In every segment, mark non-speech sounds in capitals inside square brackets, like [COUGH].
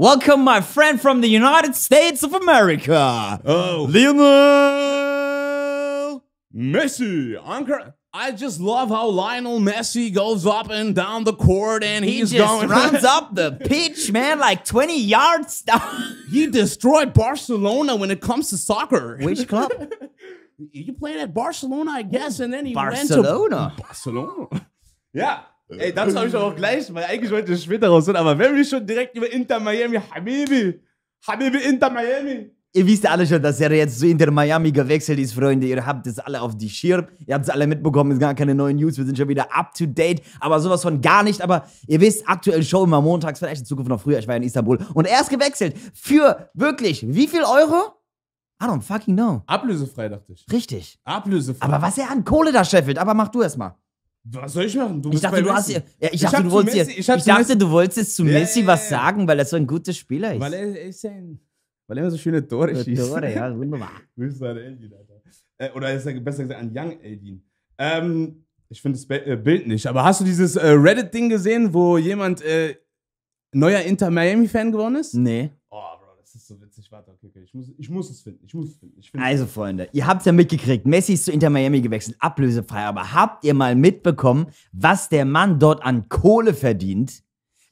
Welcome, my friend from the United States of America. Oh, Lionel Messi. I'm cr- I just love how Lionel Messi goes up and down the court, and he he's just going [LAUGHS] runs up the [LAUGHS] pitch, man, like twenty yards down. [LAUGHS] he destroyed Barcelona when it comes to soccer. Which club? you played at Barcelona, I guess, and then he Barcelona. went to Barcelona. Yeah, Ey, dazu habe ich auch gleich, weil eigentlich wollte ich später raus, aber wenn wir schon direkt über Inter Miami, Habibi, Habibi Inter Miami. Ihr wisst alle schon, dass er jetzt zu Inter Miami gewechselt ist, Freunde. Ihr habt es alle auf die Schirm. Ihr habt es alle mitbekommen. Es sind gar keine neuen News. Wir sind schon wieder up to date. Aber sowas von gar nicht. Aber ihr wisst, aktuell Show immer montags, vielleicht in Zukunft noch früher. Ich war ja in Istanbul. Und er ist gewechselt. Für wirklich wie viel Euro? I don't fucking know. Ablösefrei, dachte ich. Richtig. Ablösefrei. Aber was er an Kohle da scheffelt. Aber mach du erst mal. Was soll ich machen? Du ich dachte, du hast, ja, ich, ich dachte, du wolltest, wolltest jetzt zu yeah, Messi was sagen, weil er so ein guter Spieler ist. Weil er, ist ein, weil er immer so schöne Tore schießt. Tore, ja, [LAUGHS] wunderbar. Grüße an Eldin, Alter. Äh, oder ist er besser gesagt an Young Eldin. Ähm, ich finde das äh, Bild nicht, aber hast du dieses äh, Reddit-Ding gesehen, wo jemand äh, neuer Inter-Miami-Fan geworden ist? Nee. Oh, das ist so witzig. Warte, okay, okay. Ich muss, ich muss es finden. Ich muss es finden. Ich finde also, Freunde, ihr habt es ja mitgekriegt. Messi ist zu Inter Miami gewechselt, ablösefrei. Aber habt ihr mal mitbekommen, was der Mann dort an Kohle verdient?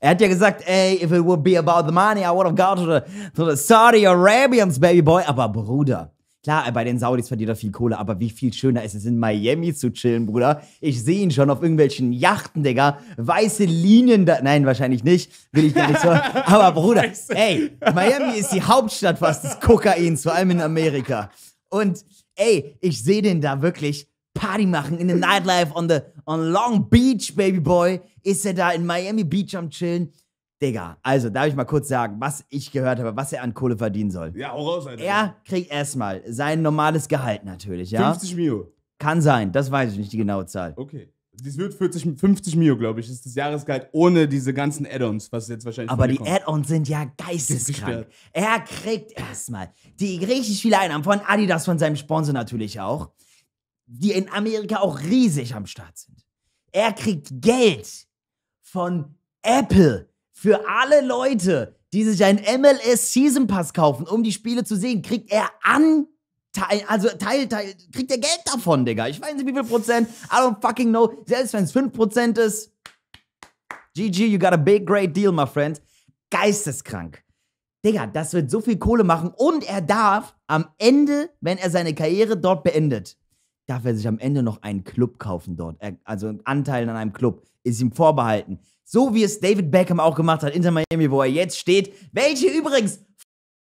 Er hat ja gesagt, ey, if it would be about the money, I would have gone to the, to the Saudi Arabians, baby boy. Aber Bruder, Klar, bei den Saudis verdient er viel Kohle, aber wie viel schöner ist es in Miami zu chillen, Bruder. Ich sehe ihn schon auf irgendwelchen Yachten, Digga. Weiße Linien da. Nein, wahrscheinlich nicht. Will ich gar nicht so. [LAUGHS] Aber Bruder, ey, Miami ist die Hauptstadt fast des Kokains, vor allem in Amerika. Und ey, ich sehe den da wirklich Party machen in the Nightlife on the on Long Beach, Baby Boy. Ist er da in Miami Beach am Chillen? Digga, also darf ich mal kurz sagen, was ich gehört habe, was er an Kohle verdienen soll. Ja, auch raus, Alter. Er kriegt erstmal sein normales Gehalt natürlich, ja? 50 Mio. Kann sein, das weiß ich nicht, die genaue Zahl. Okay. Das wird 40, 50 Mio, glaube ich, ist das Jahresgehalt ohne diese ganzen Add-ons, was jetzt wahrscheinlich Aber die Add-ons sind ja geisteskrank. Er kriegt erstmal die richtig viele Einnahmen von Adidas, von seinem Sponsor natürlich auch, die in Amerika auch riesig am Start sind. Er kriegt Geld von Apple, für alle Leute, die sich einen MLS Season Pass kaufen, um die Spiele zu sehen, kriegt er an also Teil, Teil, kriegt er Geld davon, Digga. Ich weiß nicht, wie viel Prozent. I don't fucking know. Selbst wenn es 5% Prozent ist. GG, you got a big, great deal, my friend. Geisteskrank. Digga, das wird so viel Kohle machen und er darf am Ende, wenn er seine Karriere dort beendet, darf er sich am Ende noch einen Club kaufen dort. Er, also Anteil an einem Club ist ihm vorbehalten. So wie es David Beckham auch gemacht hat, Inter Miami, wo er jetzt steht, welche übrigens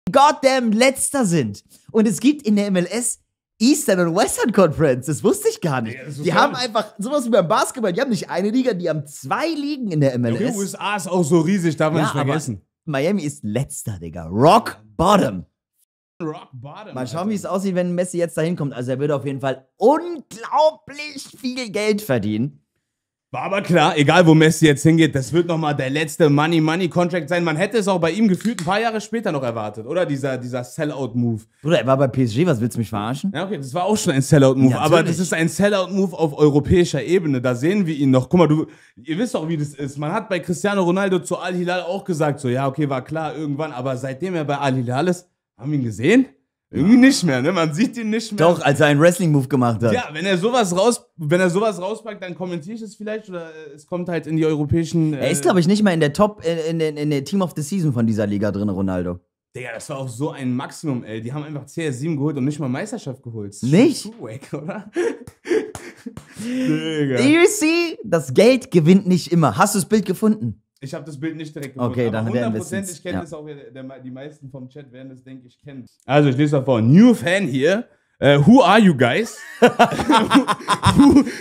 goddamn letzter sind. Und es gibt in der MLS Eastern und Western Conference. Das wusste ich gar nicht. Ja, die haben einfach sowas wie beim Basketball. Die haben nicht eine Liga, die haben zwei Ligen in der MLS. Die USA ist auch so riesig, darf man ja, nicht vergessen. Miami ist letzter, Digga. Rock Bottom. Rock Bottom. Mal schauen, wie es aussieht, wenn Messi jetzt dahin kommt. Also er wird auf jeden Fall unglaublich viel Geld verdienen. War aber klar, egal wo Messi jetzt hingeht, das wird nochmal der letzte Money-Money-Contract sein. Man hätte es auch bei ihm gefühlt ein paar Jahre später noch erwartet, oder? Dieser, dieser Sellout-Move. Bruder, er war bei PSG, was willst du mich verarschen? Ja, okay, das war auch schon ein Sellout-Move. Ja, aber das ist ein Sellout-Move auf europäischer Ebene. Da sehen wir ihn noch. Guck mal, du, ihr wisst doch, wie das ist. Man hat bei Cristiano Ronaldo zu Al-Hilal auch gesagt, so, ja, okay, war klar irgendwann. Aber seitdem er bei Al-Hilal ist, haben wir ihn gesehen? Irgendwie nicht mehr, ne? Man sieht ihn nicht mehr. Doch, als er einen Wrestling-Move gemacht hat. Ja, wenn er sowas raus, wenn er sowas rauspackt, dann kommentiere ich es vielleicht oder äh, es kommt halt in die europäischen. Äh er ist, glaube ich, nicht mal in der Top, äh, in, in, in der Team of the Season von dieser Liga drin, Ronaldo. Digga, das war auch so ein Maximum, ey. Die haben einfach CR7 geholt und nicht mal Meisterschaft geholt. Nicht? Weg, oder? [LAUGHS] Digga. Do you see? Das Geld gewinnt nicht immer. Hast du das Bild gefunden? Ich habe das Bild nicht direkt gefunden. Okay, dann werden wir es. Ich kenne ja. das auch, der, der, die meisten vom Chat werden das, denke ich, kennen. Also, ich lese mal vor. New Fan hier. Uh, who are you guys? [LAUGHS] who,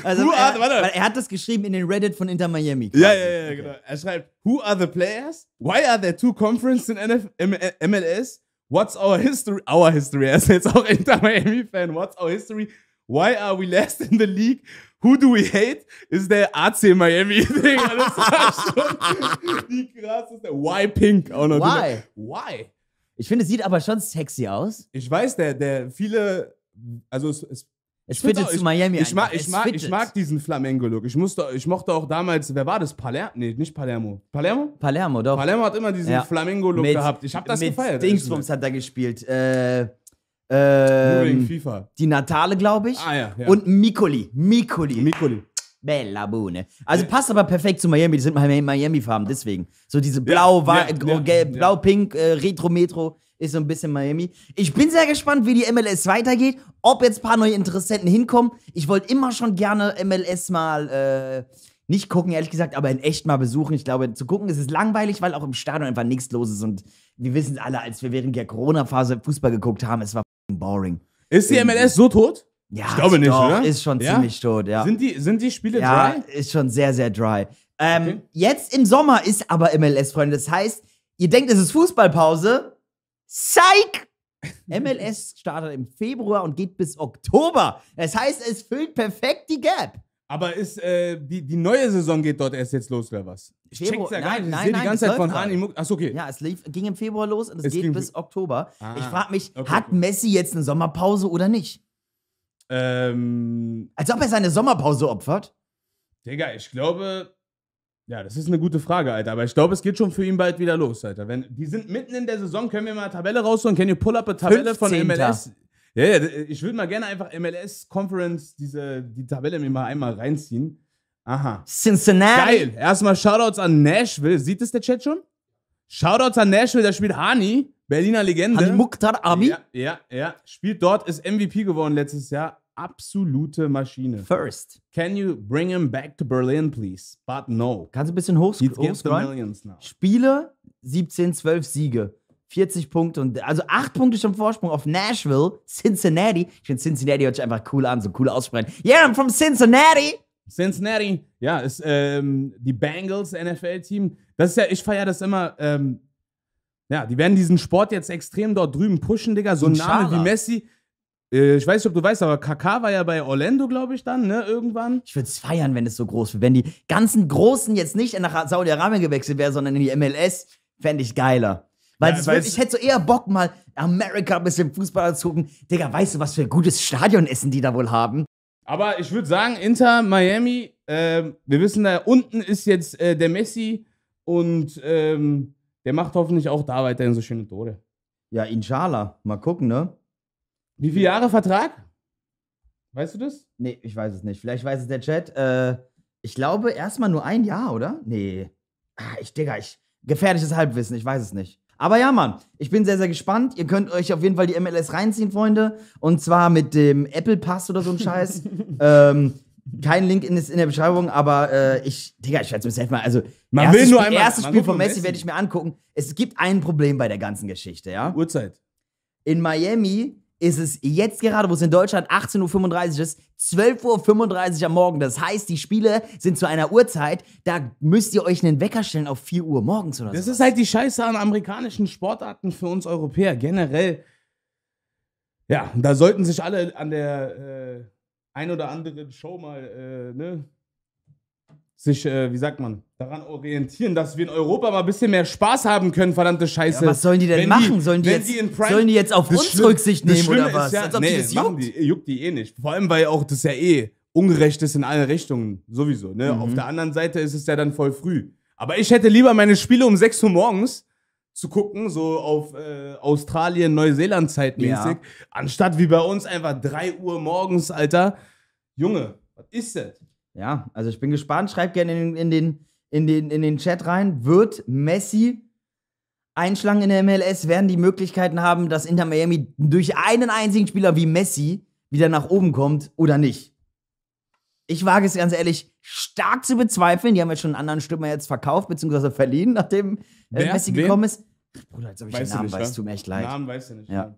also, who are, äh, er, weil er hat das geschrieben in den Reddit von Inter Miami. Ja, ja, ja, okay. genau. Er schreibt, Who are the players? Why are there two conferences in NF MLS? What's our history? Our history. Er ist jetzt auch Inter Miami Fan. What's our history? Why are we last in the league? Who do we hate? Ist der AC Miami. [LAUGHS] Digga, Alles war schon die krasseste. Why Pink? Auch noch Why? Why? Ich finde, es sieht aber schon sexy aus. Ich weiß, der, der viele, also es, es es fittet zu Miami ich, ich mag, ich, mag, ich mag diesen Flamengo-Look. Ich, ich mochte auch damals, wer war das? Palermo? Nee, nicht Palermo. Palermo? Palermo, doch. Palermo hat immer diesen ja. Flamengo-Look gehabt. Ich habe das mit gefeiert. Dingsbums hat er gespielt. Äh, ähm, FIFA. Die Natale, glaube ich. Ah, ja, ja. Und Mikoli. Mikoli. Mikoli. Bella Bune. Also ja. passt aber perfekt zu Miami. Die sind Miami-Farben, deswegen. So diese blau, oh, gelb, blau, pink, äh, retro, metro ist so ein bisschen Miami. Ich bin sehr gespannt, wie die MLS weitergeht, ob jetzt ein paar neue Interessenten hinkommen. Ich wollte immer schon gerne MLS mal äh, nicht gucken, ehrlich gesagt, aber in echt mal besuchen. Ich glaube, zu gucken ist es langweilig, weil auch im Stadion einfach nichts los ist. Und wir wissen es alle, als wir während der Corona-Phase Fußball geguckt haben, es war boring. Ist die MLS so tot? Ja, ich glaube nicht, doch, oder? Ist schon ja? ziemlich tot, ja. Sind die, sind die Spiele ja, dry? Ist schon sehr, sehr dry. Ähm, okay. Jetzt im Sommer ist aber MLS, Freunde. Das heißt, ihr denkt, es ist Fußballpause. Psych! MLS [LAUGHS] startet im Februar und geht bis Oktober. Das heißt, es füllt perfekt die Gap. Aber ist, äh, die, die neue Saison geht dort erst jetzt los, oder was? Ich Februar, check's ja nein, gar nicht. Ich sehe die ganze Zeit von Hahn Achso, okay. Ja, es lief, ging im Februar los und es, es geht bis Oktober. Ah, ich frage mich, okay, hat okay. Messi jetzt eine Sommerpause oder nicht? Ähm, Als ob er seine Sommerpause opfert? Digga, ich glaube. Ja, das ist eine gute Frage, Alter. Aber ich glaube, es geht schon für ihn bald wieder los, Alter. Wenn, die sind mitten in der Saison, können wir mal eine Tabelle rausholen? Können ihr Pull-up eine Tabelle von MLS? Ja, ja ich würde mal gerne einfach MLS Conference, diese, die Tabelle mir mal einmal reinziehen. Aha. Cincinnati. Geil. Erstmal Shoutouts an Nashville. Sieht es der Chat schon? Shoutouts an Nashville, da spielt Hani, Berliner Legende. Hani Mukhtar Ami. Ja, ja, ja. Spielt dort, ist MVP geworden letztes Jahr. Absolute Maschine. First. Can you bring him back to Berlin, please? But no. Kannst du ein bisschen hochscrollen? Spiele, 17, 12 Siege. 40 Punkte und also 8 Punkte schon Vorsprung auf Nashville, Cincinnati. Ich finde Cincinnati hört sich einfach cool an, so cool aussprechen. Yeah, I'm from Cincinnati. Cincinnati, ja, ist ähm, die Bengals NFL-Team. Das ist ja, ich feiere das immer. Ähm, ja, die werden diesen Sport jetzt extrem dort drüben pushen, Digga. So ein Name wie Messi. Äh, ich weiß nicht, ob du weißt, aber Kaká war ja bei Orlando, glaube ich, dann, ne, irgendwann. Ich würde es feiern, wenn es so groß wird. Wenn die ganzen Großen jetzt nicht nach Saudi-Arabien gewechselt wären, sondern in die MLS, fände ich geiler. Weil, ja, wirklich, ich hätte so eher Bock, mal Amerika ein bisschen Fußball zu gucken. Digga, weißt du, was für ein gutes Stadionessen die da wohl haben? Aber ich würde sagen, Inter, Miami, äh, wir wissen, da unten ist jetzt äh, der Messi und ähm, der macht hoffentlich auch da weiterhin so schöne Tore. Ja, inshallah. Mal gucken, ne? Wie viele Jahre Vertrag? Weißt du das? Nee, ich weiß es nicht. Vielleicht weiß es der Chat. Äh, ich glaube erstmal nur ein Jahr, oder? Nee. Ah, ich, Digga, ich. Gefährliches Halbwissen, ich weiß es nicht. Aber ja, Mann, ich bin sehr, sehr gespannt. Ihr könnt euch auf jeden Fall die MLS reinziehen, Freunde. Und zwar mit dem Apple Pass oder so ein Scheiß. [LAUGHS] ähm, kein Link in, in, der Beschreibung, aber äh, ich, Digga, ich werde es mir selbst mal. Also, man will nur Spiel, einmal, erstes Spiel von Messi werde ich mir angucken. Es gibt ein Problem bei der ganzen Geschichte, ja? Uhrzeit. In Miami ist es jetzt gerade, wo es in Deutschland 18.35 Uhr ist, 12.35 Uhr am Morgen. Das heißt, die Spiele sind zu einer Uhrzeit, da müsst ihr euch einen Wecker stellen auf 4 Uhr morgens oder so. Das sowas. ist halt die Scheiße an amerikanischen Sportarten für uns Europäer generell. Ja, da sollten sich alle an der äh, ein oder anderen Show mal äh, ne, sich, äh, wie sagt man, daran orientieren, dass wir in Europa mal ein bisschen mehr Spaß haben können, verdammte Scheiße. Ja, was sollen die denn wenn machen? Die, sollen, die jetzt, sollen die jetzt auf uns schlimm, Rücksicht nehmen oder was? Ja, Als nee, die das juckt. Die, juckt die eh nicht. Vor allem, weil auch das ja eh ungerecht ist in alle Richtungen, sowieso. Ne? Mhm. Auf der anderen Seite ist es ja dann voll früh. Aber ich hätte lieber meine Spiele um 6 Uhr morgens zu gucken, so auf äh, Australien, Neuseeland zeitmäßig, ja. anstatt wie bei uns einfach 3 Uhr morgens, Alter. Junge, was ist das? Ja, also ich bin gespannt. Schreibt gerne in, in, den, in, den, in den Chat rein. Wird Messi einschlagen in der MLS? Werden die Möglichkeiten haben, dass Inter Miami durch einen einzigen Spieler wie Messi wieder nach oben kommt oder nicht? Ich wage es ganz ehrlich stark zu bezweifeln. Die haben jetzt schon einen anderen Stürmer jetzt verkauft bzw. verliehen, nachdem äh, Messi wer? gekommen ist. Bruder, jetzt habe ich weißt den Namen, weißt du mir echt leid. Namen weißt du nicht. Ja.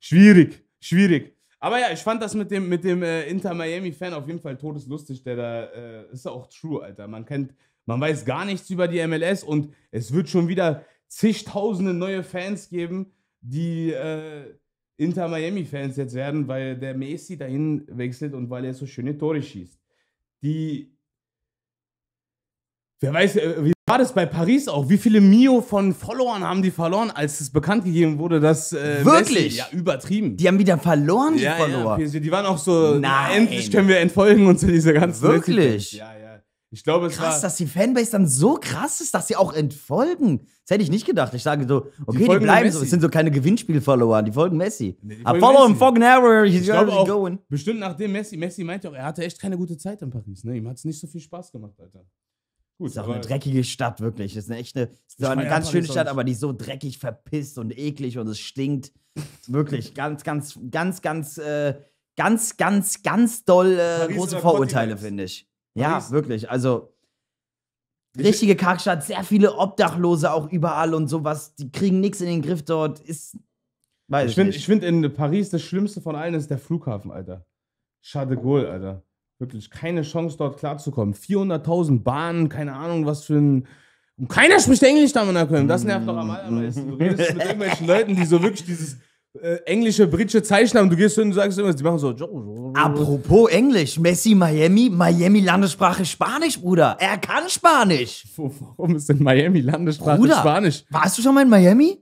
Schwierig, schwierig. Aber ja, ich fand das mit dem, mit dem äh, Inter-Miami-Fan auf jeden Fall todeslustig, der da äh, ist auch true, Alter. Man kennt, man weiß gar nichts über die MLS und es wird schon wieder zigtausende neue Fans geben, die äh, Inter-Miami-Fans jetzt werden, weil der Messi dahin wechselt und weil er so schöne Tore schießt. Die Wer weiß, äh, wie war das bei Paris auch? Wie viele Mio von Followern haben die verloren, als es bekannt gegeben wurde, dass äh, Wirklich? Messi, ja, übertrieben. Die haben wieder verloren, die ja, Follower. Ja, die waren auch so, Nein. endlich können wir entfolgen und so diese ganzen. Wirklich? Ja, ja. Ich glaube, es krass, war dass die Fanbase dann so krass ist, dass sie auch entfolgen. Das hätte ich nicht gedacht. Ich sage so, okay, die, die bleiben so. Es sind so keine Gewinnspiel-Follower, die folgen Messi. Nee, follow him fucking everywhere. He's auch, going. Bestimmt nachdem Messi, Messi meinte auch, er hatte echt keine gute Zeit in Paris. Ne? Ihm hat es nicht so viel Spaß gemacht, Alter. Gut, ist auch eine dreckige Stadt, wirklich. Das ist eine echte, ist eine ganz schöne Stadt, aber die so dreckig, verpisst und eklig und es stinkt. wirklich [LAUGHS] ganz, ganz, ganz, ganz, äh, ganz, ganz, ganz doll äh, große Vorurteile, finde ich. Paris? Ja, wirklich. Also, richtige Karkstadt, sehr viele Obdachlose auch überall und sowas. Die kriegen nichts in den Griff dort. Ist. Weiß ich finde, find in Paris das Schlimmste von allen ist der Flughafen, Alter. Schade, de Gaulle, Alter. Wirklich keine Chance, dort klarzukommen. 400.000 Bahnen, keine Ahnung, was für ein. Und keiner spricht Englisch da in der Köln. Das nervt doch am allermeisten. Du redest mit irgendwelchen Leuten, die so wirklich dieses äh, englische, britische Zeichen haben. Du gehst hin und sagst immer, die machen so. Apropos Englisch, Messi Miami, Miami Landessprache Spanisch, Bruder. Er kann Spanisch. Warum ist denn Miami Landessprache Bruder, Spanisch? Warst du schon mal in Miami?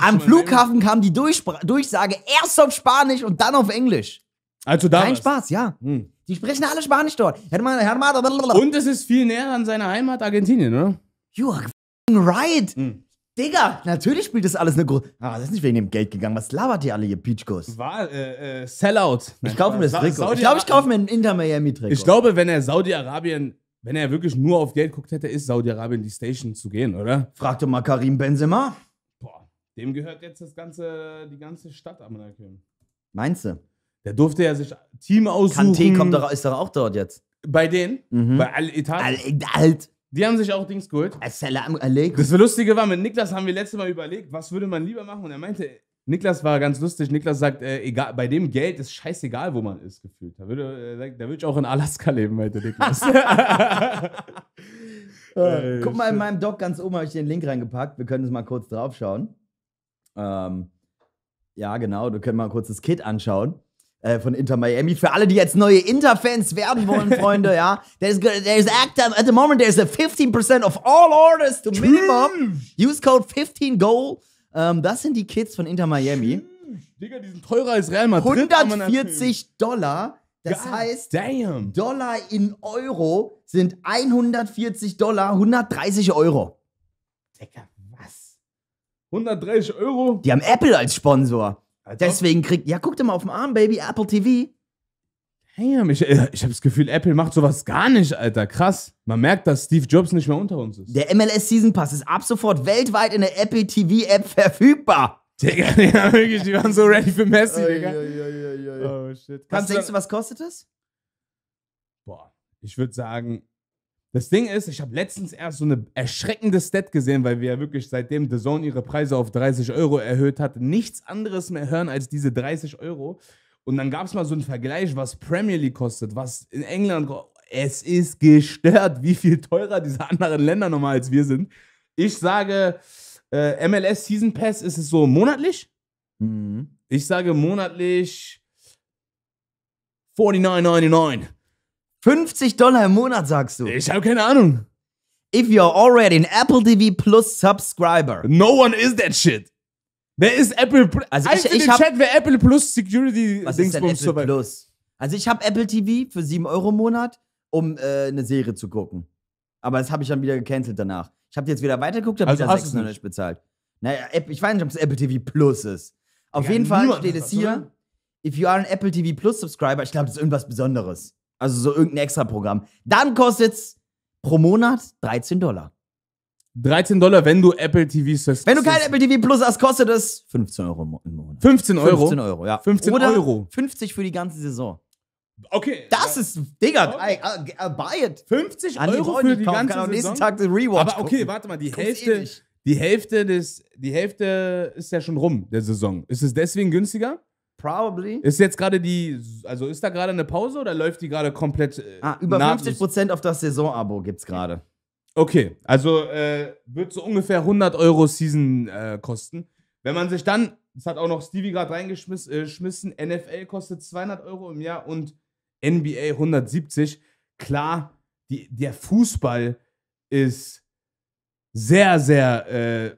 Am Flughafen Miami? kam die Durchspr Durchsage erst auf Spanisch und dann auf Englisch. Also da Kein Spaß, ja. Hm. Die sprechen alle Spanisch dort. Und es ist viel näher an seiner Heimat Argentinien, oder? You are right. Hm. Digga, natürlich spielt das alles eine große. Ah, das ist nicht wegen dem Geld gegangen. Was labert ihr alle, ihr Peachgos? War, äh, äh, Sellout. ich kaufe mir das Trikot. ich glaube, ich kaufe mir ein Inter-Miami-Trikot. Ich glaube, wenn er Saudi-Arabien, wenn er wirklich nur auf Geld guckt hätte, ist Saudi-Arabien die Station zu gehen, oder? Frag doch mal Karim Benzema. Boah, dem gehört jetzt das ganze, die ganze Stadt am Meinst du? Der durfte ja sich Team aussuchen. Kanté kommt doch, ist doch auch dort jetzt. Bei denen? Mhm. Bei Al-Italien? al Die haben sich auch Dings geholt. Assalamu alaikum. Das Lustige war, mit Niklas haben wir letztes Mal überlegt, was würde man lieber machen. Und er meinte, Niklas war ganz lustig. Niklas sagt, äh, egal, bei dem Geld ist scheißegal, wo man ist, gefühlt. Da würde, äh, da würde ich auch in Alaska leben, meinte Niklas. [LAUGHS] [LAUGHS] Äh, äh, guck mal, in meinem Doc ganz oben habe ich den Link reingepackt. Wir können uns mal kurz draufschauen. Ähm, ja, genau, du können mal kurz das Kit anschauen. Äh, von Inter Miami. Für alle, die jetzt neue Inter-Fans werden wollen, [LAUGHS] Freunde, ja. There's, there's at, at the moment there's a 15% of all orders to minimum. Use code 15GOAL. Ähm, das sind die Kids von Inter Miami. Digga, die sind teurer als Real Madrid. 140 Dollar. Das God heißt, damn. Dollar in Euro sind 140 Dollar, 130 Euro. Digga, was? 130 Euro? Die haben Apple als Sponsor. Alter. Also? Deswegen kriegt. Ja, guck dir mal auf den Arm, Baby, Apple TV. Damn, ich, äh, ich habe das Gefühl, Apple macht sowas gar nicht, Alter. Krass. Man merkt, dass Steve Jobs nicht mehr unter uns ist. Der MLS Season Pass ist ab sofort weltweit in der Apple TV App verfügbar. Digga, Digga [LAUGHS] wirklich, die waren so ready für Messi, Digga. Oh, shit. Was Kannst denkst du, was kostet es? Boah, ich würde sagen das Ding ist, ich habe letztens erst so eine erschreckende Stat gesehen, weil wir ja wirklich seitdem The Zone ihre Preise auf 30 Euro erhöht hat, nichts anderes mehr hören als diese 30 Euro. Und dann gab es mal so einen Vergleich, was Premier League kostet, was in England. Es ist gestört, wie viel teurer diese anderen Länder nochmal als wir sind. Ich sage, äh, MLS Season Pass ist es so monatlich. Mhm. Ich sage monatlich 49,99. 50 Dollar im Monat, sagst du? Ich habe keine Ahnung. If you're already an Apple TV Plus Subscriber. No one is that shit. Wer ist Apple Plus? Also ich, ich hab, Chat, wer Apple Plus Security Was Dings ist denn Apple Survival. Plus? Also ich habe Apple TV für 7 Euro im Monat, um äh, eine Serie zu gucken. Aber das habe ich dann wieder gecancelt danach. Ich habe jetzt wieder weitergeguckt, habe also wieder 600 bezahlt. Naja, ich weiß nicht, ob es Apple TV Plus ist. Auf ja, jeden Fall steht es hier, if you are an Apple TV Plus Subscriber, ich glaube, das ist irgendwas Besonderes. Also so irgendein extra Programm. Dann kostet es pro Monat 13 Dollar. 13 Dollar, wenn du Apple TV hast. Wenn du kein Apple TV Plus hast, kostet es 15 Euro im Monat. 15 Euro? 15 Euro, ja. 15 Oder Euro. 50 für die ganze Saison. Okay. Das ja. ist, Digga, okay. I, I, I buy it. 50 An Euro für die ganze Saison. nächsten Tag den Rewatch. Aber okay, gucken. warte mal, die Hälfte, die Hälfte des, die Hälfte ist ja schon rum der Saison. Ist es deswegen günstiger? Probably. Ist jetzt gerade die, also ist da gerade eine Pause oder läuft die gerade komplett? Äh, ah, über nahtlos? 50% auf das Saisonabo gibt's gerade. Okay, also äh, wird so ungefähr 100 Euro Season äh, kosten. Wenn man sich dann, das hat auch noch Stevie gerade reingeschmissen, äh, NFL kostet 200 Euro im Jahr und NBA 170. Klar, die, der Fußball ist sehr, sehr äh,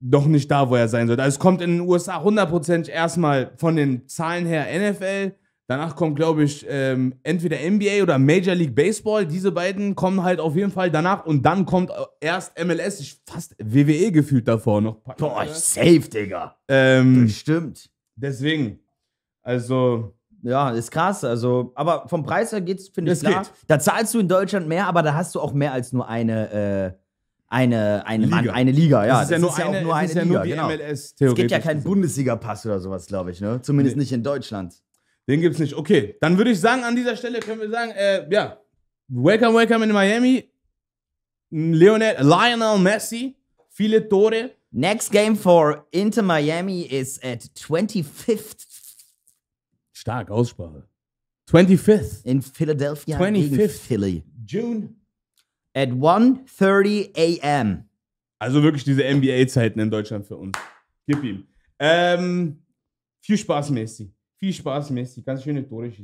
noch nicht da, wo er sein sollte. Also es kommt in den USA hundertprozentig erstmal von den Zahlen her NFL. Danach kommt, glaube ich, ähm, entweder NBA oder Major League Baseball. Diese beiden kommen halt auf jeden Fall danach. Und dann kommt erst MLS. Ich fast WWE gefühlt davor noch. Boah, ich safe, Digga. Ähm, Bestimmt. Deswegen. Also. Ja, ist krass. Also, aber vom Preis her geht's, finde ich, klar. Geht. Da zahlst du in Deutschland mehr, aber da hast du auch mehr als nur eine. Äh eine, eine, Liga. Mann, eine Liga, ja. Das ist, ja, nur ist eine, auch nur eine Liga. Ja nur genau. MLS, es gibt ja keinen Bundesliga-Pass oder sowas, glaube ich, ne? Zumindest nee. nicht in Deutschland. Den gibt es nicht. Okay, dann würde ich sagen, an dieser Stelle können wir sagen, äh, ja, welcome, welcome in Miami. Leonel, Lionel Messi, viele Tore. Next game for Inter Miami is at 25th. Stark Aussprache. 25th. In Philadelphia 25th. Philly. June at 1.30 a.m. Also wirklich diese NBA-Zeiten in Deutschland für uns. Gib ihm. Ähm, viel Spaß, Messi. Viel Spaß, Messi. Ganz schöne Tore schießen.